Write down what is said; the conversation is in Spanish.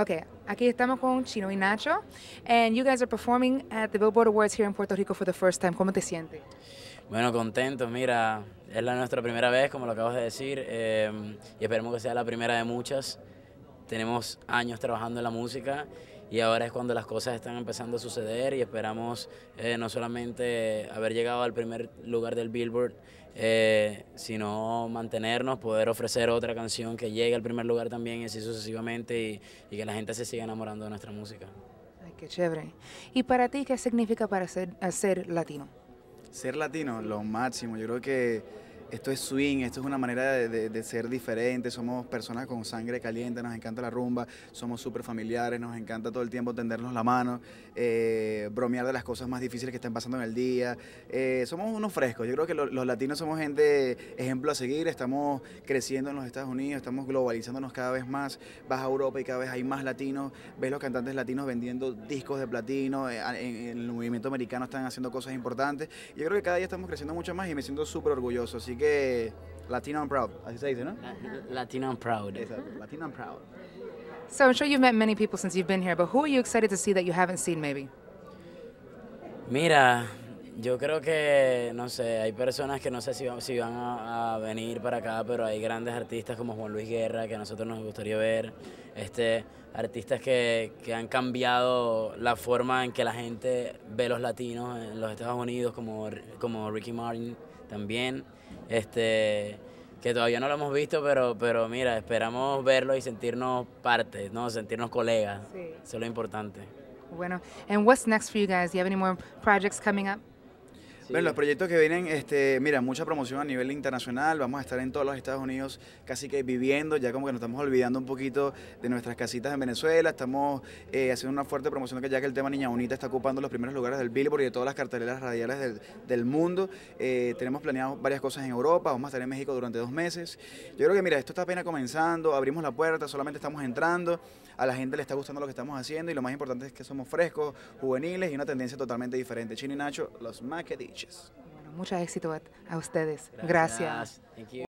Okay, aquí estamos con Chino y Nacho, and you guys are performing at the Billboard Awards here in Puerto Rico for the first time. ¿Cómo te sientes? Bueno, contento, mira, es la nuestra primera vez, como lo acabas de decir, eh, y esperemos que sea la primera de muchas tenemos años trabajando en la música y ahora es cuando las cosas están empezando a suceder y esperamos eh, no solamente haber llegado al primer lugar del Billboard, eh, sino mantenernos, poder ofrecer otra canción que llegue al primer lugar también y así sucesivamente y, que la gente se siga enamorando de nuestra música. Ay, qué chévere. ¿Y para ti qué significa para ser, ser latino? Ser latino, lo máximo. Yo creo que esto es swing, esto es una manera de, ser diferente, somos personas con sangre caliente, nos encanta la rumba, somos súper familiares, nos encanta todo el tiempo tendernos la mano, eh, bromear de las cosas más difíciles que están pasando en el día, eh, somos unos frescos, yo creo que los latinos somos gente ejemplo a seguir, estamos creciendo en los Estados Unidos, estamos globalizándonos cada vez más, vas a Europa y cada vez hay más latinos, ves los cantantes latinos vendiendo discos de platino, eh, en, el movimiento americano están haciendo cosas importantes, yo creo que cada día estamos creciendo mucho más y me siento súper orgulloso, que Latino and proud, así se dice, ¿no? Latino and proud. Exacto, Latino and proud. So I'm sure you've met many people since you've been here, but who are you excited to see that you haven't seen maybe? Mira, yo creo que, no sé, hay personas que no sé si van, a, venir para acá, pero hay grandes artistas como Juan Luis Guerra que a nosotros nos gustaría ver, este, artistas que, que han cambiado la forma en que la gente ve los latinos en los Estados Unidos, como, como Ricky Martin también. Este, que todavía no lo hemos visto, pero, pero mira, esperamos verlo y sentirnos parte, ¿no? Sentirnos colegas. Eso es lo importante. Bueno, and what's next for you guys? Do you have any more projects coming up? Bueno, los proyectos que vienen, este, mira, mucha promoción a nivel internacional, vamos a estar en todos los Estados Unidos casi que viviendo, ya como que nos estamos olvidando un poquito de nuestras casitas en Venezuela, estamos eh, haciendo una fuerte promoción que ya que el tema Niña Bonita está ocupando los primeros lugares del Billboard y de todas las carteleras radiales del, mundo, eh, tenemos planeado varias cosas en Europa, vamos a estar en México durante dos meses, yo creo que mira, esto está apenas comenzando, abrimos la puerta, solamente estamos entrando, a la gente le está gustando lo que estamos haciendo y lo más importante es que somos frescos, juveniles y una tendencia totalmente diferente. Chino y Nacho, los dicho. Bueno, mucho éxito a, ustedes. Gracias.